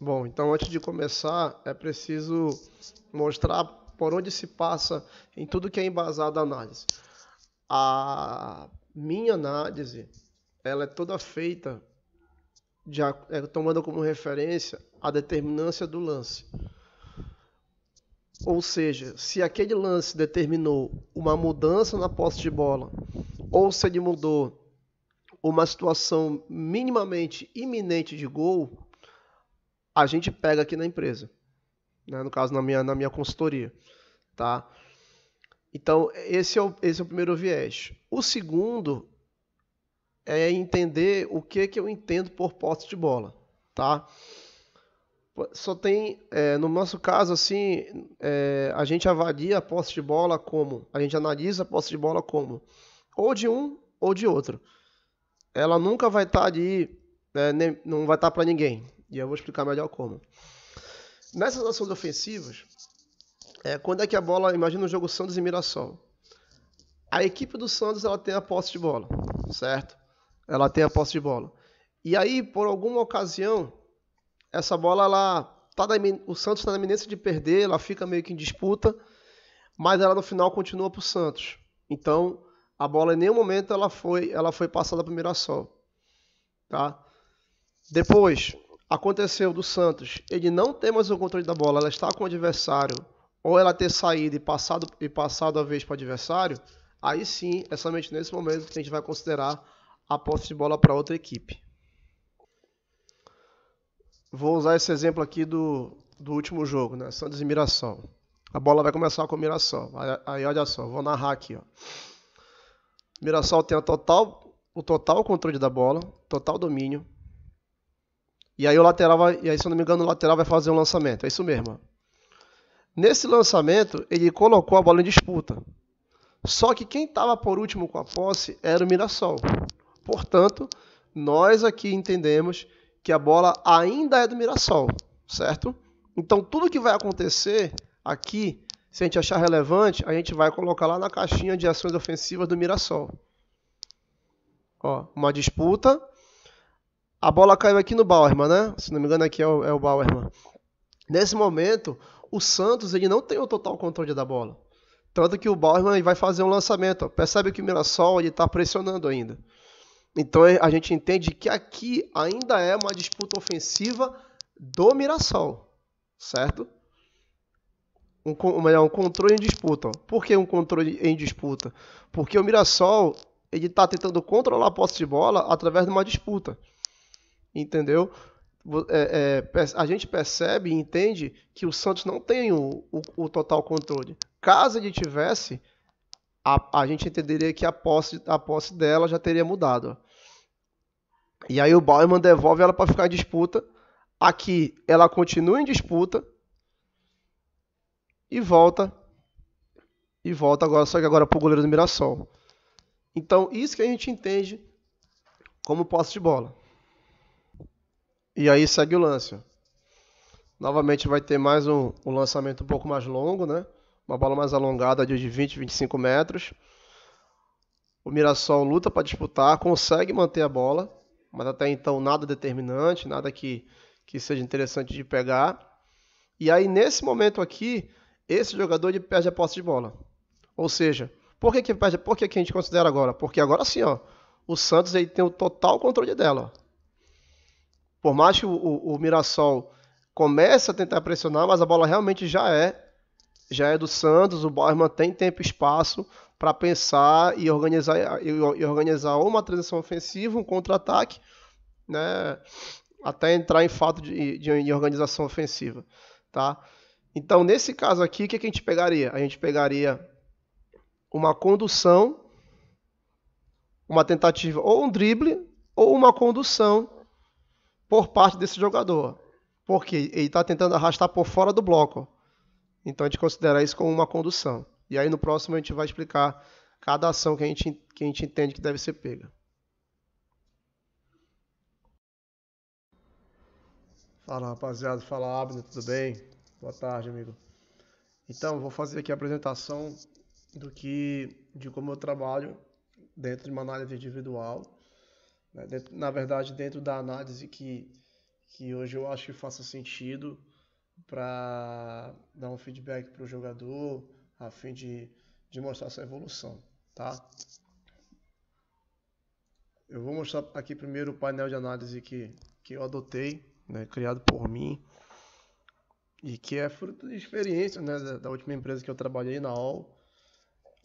Bom, então antes de começar, é preciso mostrar por onde se passa em tudo que é embasado a análise. A minha análise, ela é toda feita de, é, tomando como referência a determinância do lance. Ou seja, se aquele lance determinou uma mudança na posse de bola, ou se ele mudou uma situação minimamente iminente de gol, a gente pega aqui na empresa, né? no caso na minha, na minha consultoria, tá? Então esse é, o, esse é o primeiro viés. O segundo é entender o que que eu entendo por posse de bola, tá? Só tem, é, no nosso caso assim, é, a gente avalia a posse de bola como, a gente analisa a posse de bola como, ou de um ou de outro. Ela nunca vai estar tá ali, né, não vai estar tá para ninguém, e eu vou explicar melhor como. Nessas ações ofensivas, é, quando é que a bola, imagina o jogo Santos e Mirassol. A equipe do Santos ela tem a posse de bola, certo? Ela tem a posse de bola. E aí, por alguma ocasião, essa bola ela tá o Santos está na iminência de perder, ela fica meio que em disputa, mas ela no final continua para o Santos. Então, a bola em nenhum momento ela foi, ela foi passada para o Mirassol, tá? Depois, Aconteceu do Santos ele não ter mais o controle da bola, ela está com o adversário, ou ela ter saído e passado, e passado a vez para o adversário, aí sim é somente nesse momento que a gente vai considerar a posse de bola para outra equipe. Vou usar esse exemplo aqui do, do último jogo, né? Santos e Mirassol. A bola vai começar com o Mirassol. Aí, olha só, vou narrar aqui. Ó. Mirassol tem a total, o total controle da bola, total domínio, e aí o lateral vai, e aí, se eu não me engano, o lateral vai fazer um lançamento. É isso mesmo. Nesse lançamento, ele colocou a bola em disputa. Só que quem estava por último com a posse era o Mirassol. Portanto, nós aqui entendemos que a bola ainda é do Mirassol, certo? Então, tudo que vai acontecer aqui, se a gente achar relevante, a gente vai colocar lá na caixinha de ações ofensivas do Mirassol. Ó, uma disputa, a bola caiu aqui no Bauerman, né? Se não me engano, aqui é o, é o Bauerman. Nesse momento, o Santos ele não tem o total controle da bola. Tanto que o Bauerman vai fazer um lançamento. Ó. Percebe que o Mirassol está pressionando ainda. Então a gente entende que aqui ainda é uma disputa ofensiva do Mirassol. Certo? Um, ou melhor, um controle em disputa. Ó. Por que um controle em disputa? Porque o Mirassol ele está tentando controlar a posse de bola através de uma disputa entendeu? É, é, a gente percebe e entende que o Santos não tem o, o, o total controle. Caso ele tivesse, a, a, gente entenderia que a posse, a posse dela já teria mudado. E aí o Bauman devolve ela para ficar em disputa. Aqui ela continua em disputa e volta. E volta agora, só que agora para o goleiro do Mirassol. Então, isso que a gente entende como posse de bola. E aí segue o lance. Novamente vai ter mais um, um lançamento um pouco mais longo, né? Uma bola mais alongada de 20, 25 metros. O Mirassol luta para disputar, consegue manter a bola, mas até então nada determinante, nada que, que seja interessante de pegar. E aí, nesse momento aqui, esse jogador ele perde a posse de bola. Ou seja, por que, que perde? Por que, que a gente considera agora? Porque agora sim, ó, o Santos ele tem o total controle dela. Ó. Por mais que o, o, o Mirassol comece a tentar pressionar, mas a bola realmente já é já é do Santos, o Borman tem tempo e espaço para pensar e organizar, e, e organizar uma transição ofensiva, um contra-ataque, né? até entrar em fato de, de, de, organização ofensiva. tá? Então, nesse caso aqui, o que, que a gente pegaria? A gente pegaria uma condução, uma tentativa, ou um drible, ou uma condução por parte desse jogador, porque ele está tentando arrastar por fora do bloco. Então a gente considera isso como uma condução. E aí no próximo a gente vai explicar cada ação que a gente, que a gente entende que deve ser pega. Fala rapaziada, fala Abner, tudo bem? Boa tarde, amigo. Então, vou fazer aqui a apresentação do que de como eu trabalho dentro de uma análise individual né, na verdade, dentro da análise que, que hoje eu acho que faça sentido para dar um feedback para o jogador, a fim de, de mostrar essa evolução, tá? Eu vou mostrar aqui primeiro o painel de análise que, que eu adotei, né, criado por mim, e que é fruto de experiência né, da, última empresa que eu trabalhei na AOL,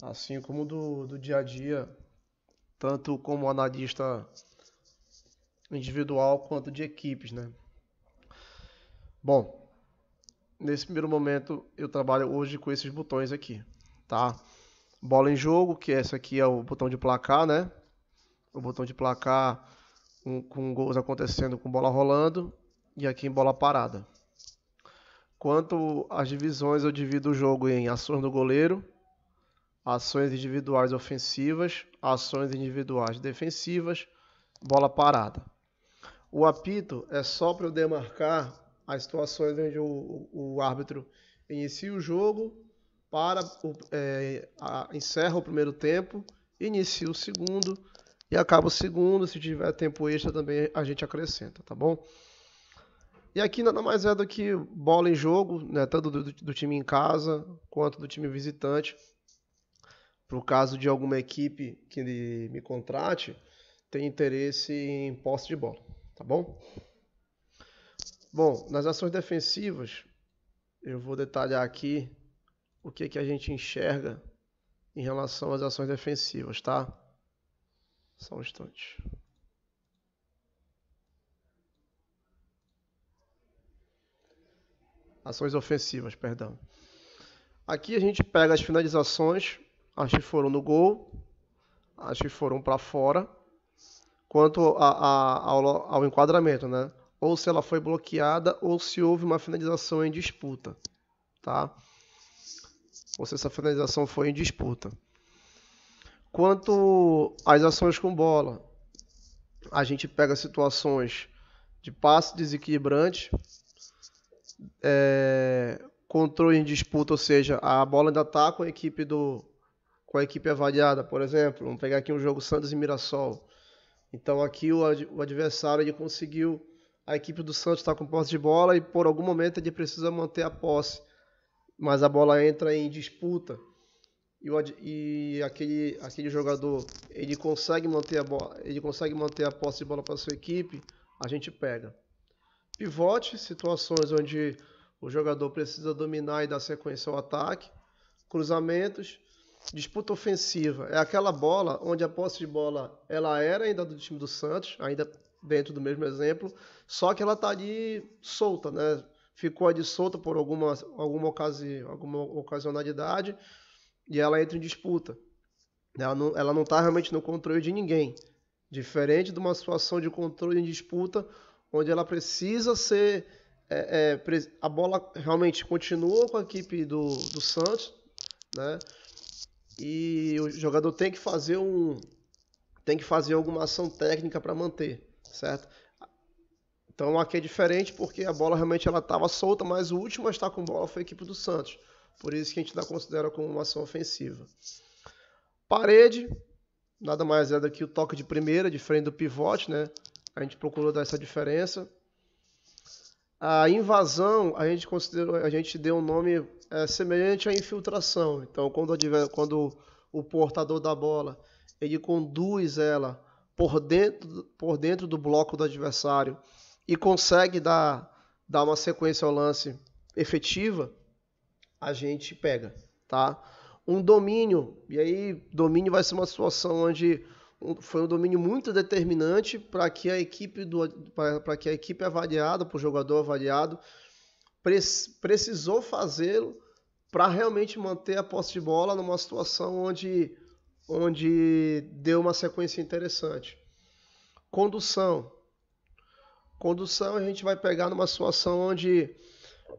assim como do, do dia a dia, tanto como analista individual quanto de equipes, né? Bom, nesse primeiro momento eu trabalho hoje com esses botões aqui, tá? Bola em jogo, que esse aqui é o botão de placar, né? O botão de placar um, com gols acontecendo com bola rolando e aqui em bola parada. Quanto às divisões, eu divido o jogo em ações do goleiro, ações individuais ofensivas, ações individuais defensivas, bola parada. O apito é só para eu demarcar as situações onde o, o, o árbitro inicia o jogo, para é, a, encerra o primeiro tempo, inicia o segundo e acaba o segundo. Se tiver tempo extra também a gente acrescenta, tá bom? E aqui nada mais é do que bola em jogo, né, tanto do, do time em casa quanto do time visitante. Para o caso de alguma equipe que me contrate, tem interesse em posse de bola. Tá bom? Bom, nas ações defensivas, eu vou detalhar aqui o que, é que a gente enxerga em relação às ações defensivas, tá? Só um instante. Ações ofensivas, perdão. Aqui a gente pega as finalizações, as que foram no gol, as que foram para fora quanto a, a, ao, ao enquadramento, né? Ou se ela foi bloqueada ou se houve uma finalização em disputa, tá? Ou se essa finalização foi em disputa. Quanto às ações com bola, a gente pega situações de passe desequilibrante, é, controle em disputa, ou seja, a bola ainda está com a equipe do com a equipe avaliada, por exemplo, vamos pegar aqui um jogo Santos e Mirassol. Então aqui o, ad, o adversário ele conseguiu. A equipe do Santos está com posse de bola e por algum momento ele precisa manter a posse. Mas a bola entra em disputa. E, o, e aquele, aquele jogador ele consegue manter a bola, ele consegue manter a posse de bola para sua equipe, a gente pega. Pivote, situações onde o jogador precisa dominar e dar sequência ao ataque. Cruzamentos, Disputa ofensiva é aquela bola onde a posse de bola ela era ainda do time do Santos, ainda dentro do mesmo exemplo, só que ela tá ali solta, né? Ficou ali solta por alguma, alguma, ocasi, alguma ocasionalidade e ela entra em disputa. Ela não, ela não está realmente no controle de ninguém. Diferente de uma situação de controle em disputa, onde ela precisa ser. É, é, a bola realmente continua com a equipe do, do Santos, né? e o jogador tem que fazer um tem que fazer alguma ação técnica para manter, certo? Então aqui é diferente porque a bola realmente ela estava solta, mas o último a estar com bola foi a equipe do Santos. Por isso que a gente dá considera como uma ação ofensiva. Parede, nada mais é do que o toque de primeira, diferente do pivote, né? A gente procurou dar essa diferença. A invasão, a gente considerou, a gente deu um nome é semelhante à infiltração. Então, quando, quando o portador da bola ele conduz ela por dentro, por dentro do bloco do adversário e consegue dar, dar uma sequência ao lance efetiva, a gente pega, tá? Um domínio, e aí domínio vai ser uma situação onde foi um domínio muito determinante para que a equipe do para que a equipe avaliada, para o jogador avaliado, precisou fazê-lo para realmente manter a posse de bola numa situação onde, onde deu uma sequência interessante. Condução. Condução a gente vai pegar numa situação onde,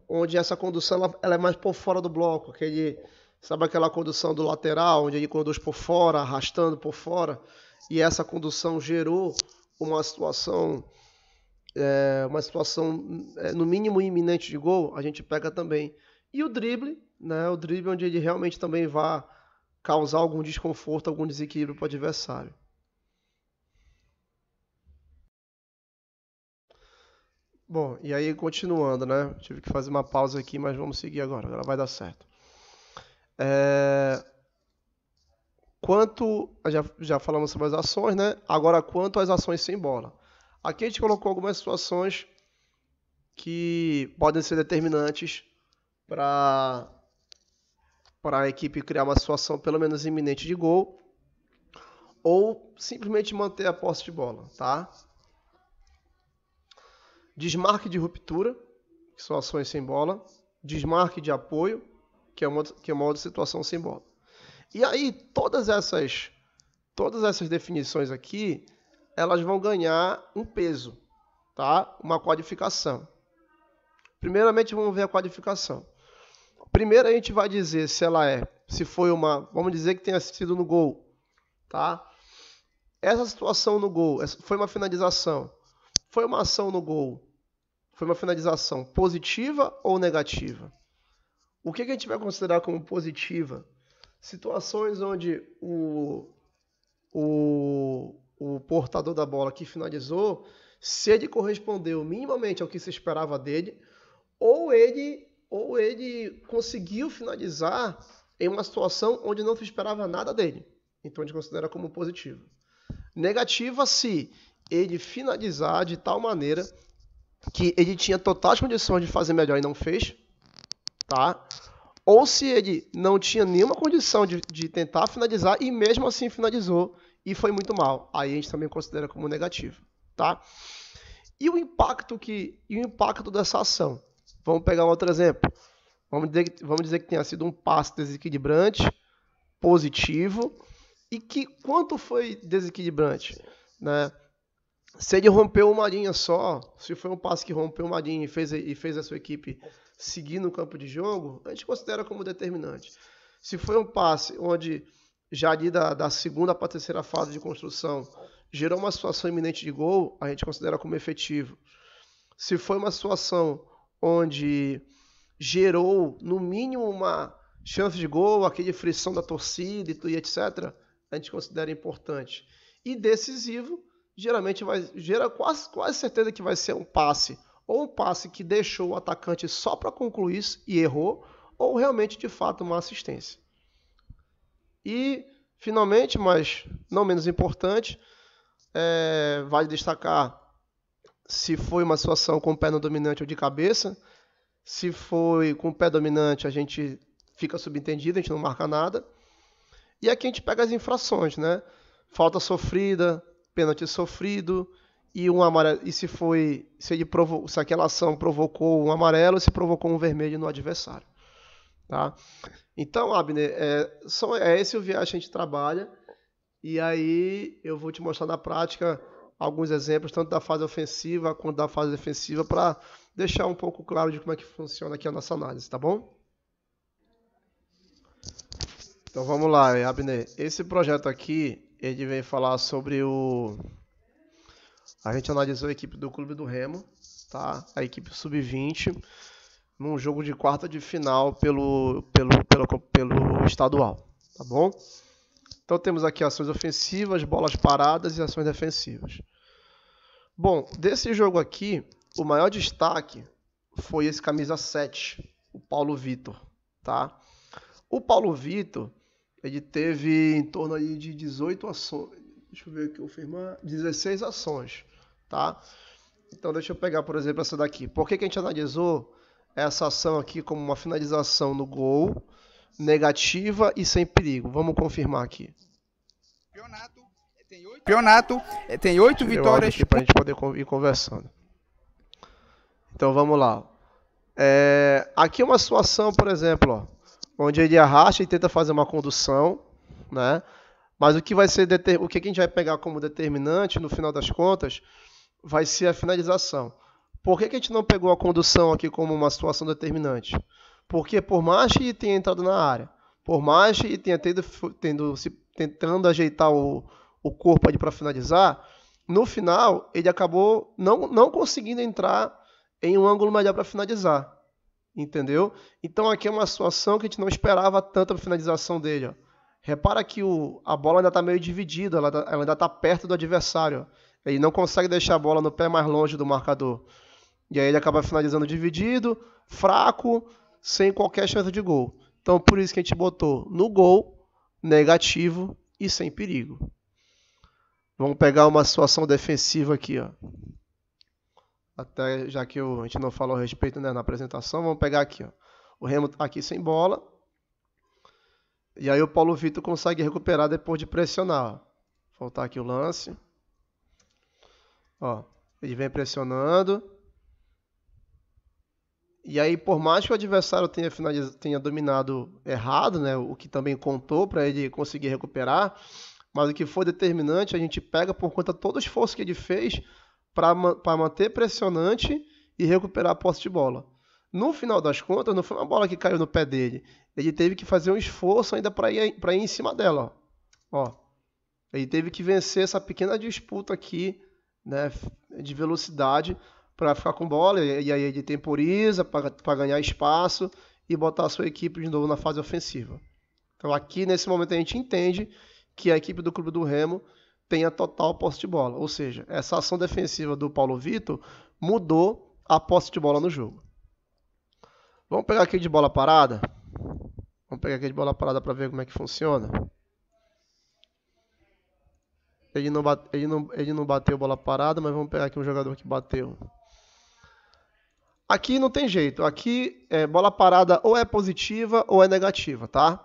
onde essa condução ela, ela é mais por fora do bloco, aquele, sabe aquela condução do lateral, onde ele conduz por fora, arrastando por fora, e essa condução gerou uma situação é, uma situação é, no mínimo iminente de gol, a gente pega também. E o drible, né, o drible é onde ele realmente também vá causar algum desconforto, algum desequilíbrio para o adversário. Bom, e aí continuando, né? Tive que fazer uma pausa aqui, mas vamos seguir agora. Agora vai dar certo. É... Quanto. Já, já falamos sobre as ações, né? Agora, quanto às ações sem bola. Aqui a gente colocou algumas situações que podem ser determinantes para para a equipe criar uma situação pelo menos iminente de gol ou simplesmente manter a posse de bola, tá? Desmarque de ruptura, que são ações sem bola, desmarque de apoio, que é uma que é uma outra situação sem bola. E aí todas essas todas essas definições aqui, elas vão ganhar um peso, tá? Uma qualificação. Primeiramente vamos ver a qualificação. Primeiro a gente vai dizer se ela é, se foi uma, vamos dizer que tenha sido no gol, tá? Essa situação no gol, foi uma finalização, foi uma ação no gol, foi uma finalização positiva ou negativa? O que, que a gente vai considerar como positiva? Situações onde o, o, o portador da bola que finalizou, se ele correspondeu minimamente ao que se esperava dele, ou ele ou ele conseguiu finalizar em uma situação onde não se esperava nada dele. Então a gente considera como positivo. Negativa se ele finalizar de tal maneira que ele tinha totais condições de fazer melhor e não fez, tá? Ou se ele não tinha nenhuma condição de, de tentar finalizar e mesmo assim finalizou e foi muito mal. Aí a gente também considera como negativo, tá? E o impacto que e o impacto dessa ação? Vamos pegar um outro exemplo. Vamos dizer, que, vamos dizer que tenha sido um passe desequilibrante, positivo, e que quanto foi desequilibrante? Né? Se ele rompeu uma linha só, se foi um passe que rompeu uma linha e fez, e fez a sua equipe seguir no campo de jogo, a gente considera como determinante. Se foi um passe onde já ali da, da segunda para a terceira fase de construção gerou uma situação iminente de gol, a gente considera como efetivo. Se foi uma situação onde gerou no mínimo uma chance de gol, aquele frição da torcida e etc., a gente considera importante. E decisivo, geralmente vai gera quase, quase certeza que vai ser um passe, ou um passe que deixou o atacante só para concluir e errou, ou realmente de fato uma assistência. E finalmente, mas não menos importante, é, vale destacar se foi uma situação com o pé no dominante ou de cabeça. Se foi com o pé dominante, a gente fica subentendido, a gente não marca nada. E aqui a gente pega as infrações, né? Falta sofrida, pênalti sofrido e um amarelo. E se foi, se, ele provo, se aquela ação provocou um amarelo, se provocou um vermelho no adversário, tá? Então, Abner, é, é esse o viés que a gente trabalha. E aí eu vou te mostrar na prática alguns exemplos, tanto da fase ofensiva quanto da fase defensiva, para deixar um pouco claro de como é que funciona aqui a nossa análise, tá bom? Então vamos lá, Abner. Esse projeto aqui, ele vem falar sobre o... A gente analisou a equipe do Clube do Remo, tá? A equipe sub-20, num jogo de quarta de final pelo, pelo, pelo, pelo estadual, tá bom? Então temos aqui ações ofensivas, bolas paradas e ações defensivas. Bom, desse jogo aqui, o maior destaque foi esse camisa 7, o Paulo Vitor, tá? O Paulo Vitor, ele teve em torno aí de 18 ações, deixa eu ver aqui, confirmar, 16 ações, tá? Então deixa eu pegar, por exemplo, essa daqui. Por que, que a gente analisou essa ação aqui como uma finalização no gol negativa e sem perigo. Vamos confirmar aqui. Campeonato é, tem oito é, vitórias. Para a gente poder ir conversando. Então vamos lá. É, aqui é uma situação, por exemplo, ó, onde ele arrasta e tenta fazer uma condução, né? Mas o que vai ser o que a gente vai pegar como determinante no final das contas vai ser a finalização. Por que, que a gente não pegou a condução aqui como uma situação determinante? Porque por mais que tenha entrado na área, por mais que tenha tido tendo se, tentando ajeitar o, o corpo ali para finalizar, no final ele acabou não, não conseguindo entrar em um ângulo melhor para finalizar. Entendeu? Então aqui é uma situação que a gente não esperava tanto a finalização dele. Ó. Repara que o, a bola ainda está meio dividida, ela, tá, ela ainda está perto do adversário. Ele não consegue deixar a bola no pé mais longe do marcador. E aí ele acaba finalizando dividido, fraco, sem qualquer chance de gol. Então, por isso que a gente botou no gol, negativo e sem perigo. Vamos pegar uma situação defensiva aqui, ó. Até já que a gente não falou a respeito né, na apresentação, vamos pegar aqui, ó. O Remo tá aqui sem bola. E aí o Paulo Vitor consegue recuperar depois de pressionar. Faltar aqui o lance. Ó, ele vem pressionando. E aí, por mais que o adversário tenha, tenha dominado errado, né, o que também contou para ele conseguir recuperar, mas o que foi determinante a gente pega por conta de todo o esforço que ele fez para manter pressionante e recuperar a posse de bola. No final das contas, não foi uma bola que caiu no pé dele. Ele teve que fazer um esforço ainda para ir, ir em cima dela. Ó. ó. Ele teve que vencer essa pequena disputa aqui né, de velocidade para ficar com bola, e aí ele temporiza para ganhar espaço e botar a sua equipe de novo na fase ofensiva. Então aqui nesse momento a gente entende que a equipe do Clube do Remo tem a total posse de bola, ou seja, essa ação defensiva do Paulo Vitor mudou a posse de bola no jogo. Vamos pegar aqui de bola parada. Vamos pegar aqui de bola parada para ver como é que funciona. Ele não, bate, ele, não, ele não bateu bola parada, mas vamos pegar aqui um jogador que bateu. Aqui não tem jeito. Aqui é, bola parada ou é positiva ou é negativa, tá?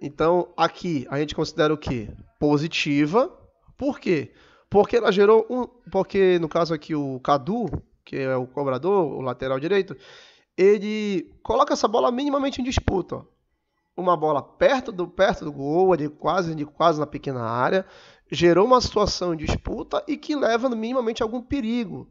Então, aqui a gente considera o quê? Positiva. Por quê? Porque ela gerou um. Porque no caso aqui o Cadu, que é o cobrador, o lateral direito, ele coloca essa bola minimamente em disputa. Uma bola perto do, perto do gol, ali quase, quase na pequena área gerou uma situação de disputa e que leva minimamente algum perigo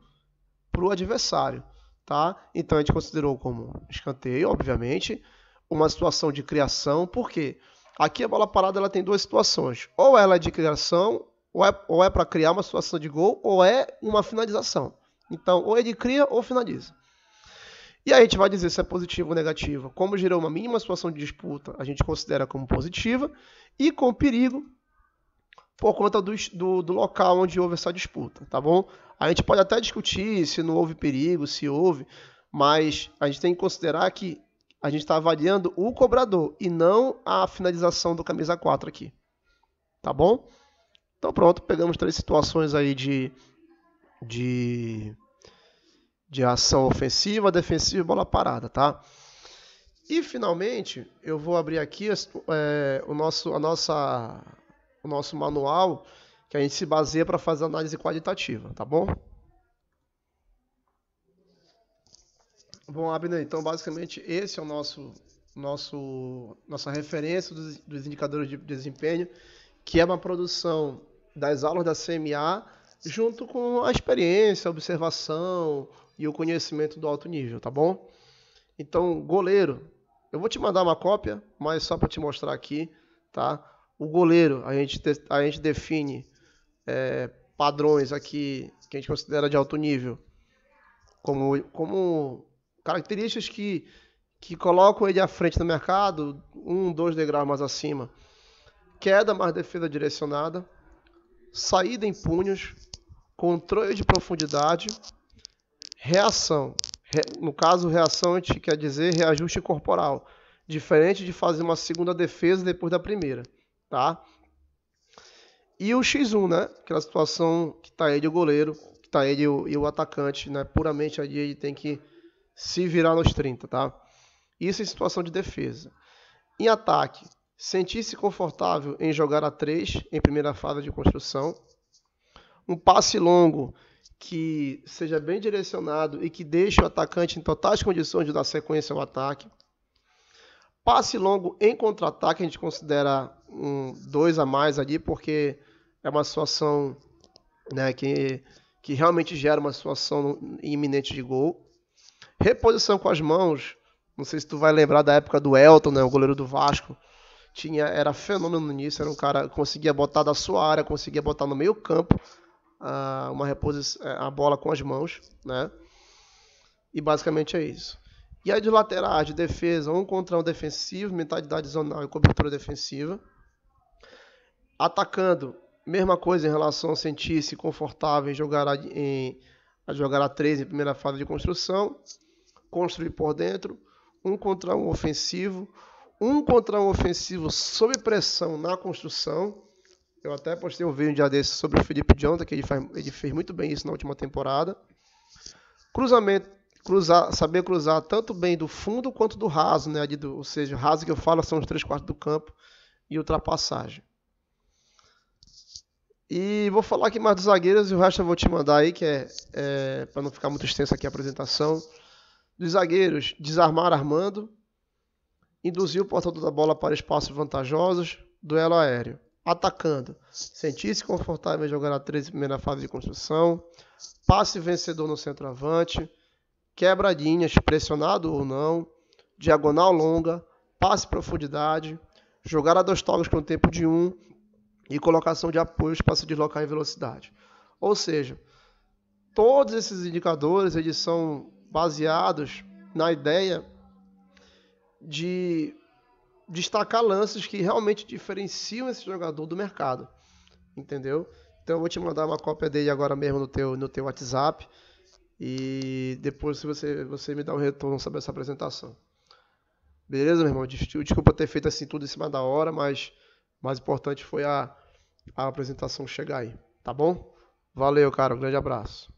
para o adversário. Tá? Então a gente considerou como escanteio, obviamente, uma situação de criação, porque aqui a bola parada ela tem duas situações: ou ela é de criação, ou é, é para criar uma situação de gol, ou é uma finalização. Então, ou ele cria ou finaliza. E aí a gente vai dizer se é positivo ou negativa. Como gerou uma mínima situação de disputa, a gente considera como positiva, e com perigo, por conta do, do, do, local onde houve essa disputa, tá bom? A gente pode até discutir se não houve perigo, se houve, mas a gente tem que considerar que a gente está avaliando o cobrador e não a finalização do camisa 4 aqui, tá bom? Então pronto, pegamos três situações aí de, de, de ação ofensiva, defensiva e bola parada, tá? E finalmente, eu vou abrir aqui é, o nosso, a nossa o nosso manual que a gente se baseia para fazer análise qualitativa, tá bom? Bom, Abner, então basicamente esse é o nosso, nosso nossa referência dos, dos indicadores de desempenho, que é uma produção das aulas da CMA, junto com a experiência, a observação e o conhecimento do alto nível, tá bom? Então, goleiro, eu vou te mandar uma cópia, mas só para te mostrar aqui, tá? O goleiro, a gente, a gente define é, padrões aqui que a gente considera de alto nível, como, como características que, que colocam ele à frente do mercado, um, dois degraus mais acima. Queda mais defesa direcionada, saída em punhos, controle de profundidade, reação. No caso, reação a gente quer dizer reajuste corporal, diferente de fazer uma segunda defesa depois da primeira tá? E o X1, né? Aquela situação que está ele o goleiro, que está ele o, e o atacante, né? Puramente ali ele tem que se virar nos 30, tá? Isso em situação de defesa. Em ataque, sentir-se confortável em jogar a 3 em primeira fase de construção. Um passe longo que seja bem direcionado e que deixe o atacante em totais condições de dar sequência ao ataque. Passe longo em contra-ataque, a gente considera um, dois a mais ali, porque é uma situação né, que, que realmente gera uma situação iminente de gol. Reposição com as mãos, não sei se tu vai lembrar da época do Elton, né, o goleiro do Vasco, tinha era fenômeno nisso, era um cara conseguia botar da sua área, conseguia botar no meio campo a, ah, uma é, a bola com as mãos, né? E basicamente é isso. E aí de laterais, de defesa, um contra um defensivo, mentalidade zonal e cobertura defensiva. Atacando, mesma coisa em relação a sentir-se confortável em jogar a, em, a jogar a 3 em primeira fase de construção. Construir por dentro. Um contra um ofensivo. Um contra um ofensivo sob pressão na construção. Eu até postei um vídeo um dia desse sobre o Felipe Jonta, que ele, faz, ele, fez muito bem isso na última temporada. Cruzamento, cruzar, saber cruzar tanto bem do fundo quanto do raso, né? ou seja, raso que eu falo são os três quartos do campo e ultrapassagem. E vou falar aqui mais dos zagueiros e o resto eu vou te mandar aí, que é, é para não ficar muito extensa aqui a apresentação. Dos zagueiros, desarmar Armando, induziu o portador da bola para espaços vantajosos, duelo aéreo. Atacando, sentir-se confortável em jogar a 13 primeira fase de construção, passe vencedor no centroavante, quebradinhas, pressionado ou não, diagonal longa, passe profundidade, jogar a dois toques com o tempo de um e colocação de apoios para se deslocar em velocidade. Ou seja, todos esses indicadores eles são baseados na ideia de destacar lances que realmente diferenciam esse jogador do mercado, entendeu? Então eu vou te mandar uma cópia dele agora mesmo no teu, no teu WhatsApp e depois se você, você me dá um retorno sobre essa apresentação. Beleza, meu irmão? Desculpa ter feito assim tudo em cima da hora, mas mais importante foi a, a apresentação chegar aí, tá bom? Valeu, cara, um grande abraço.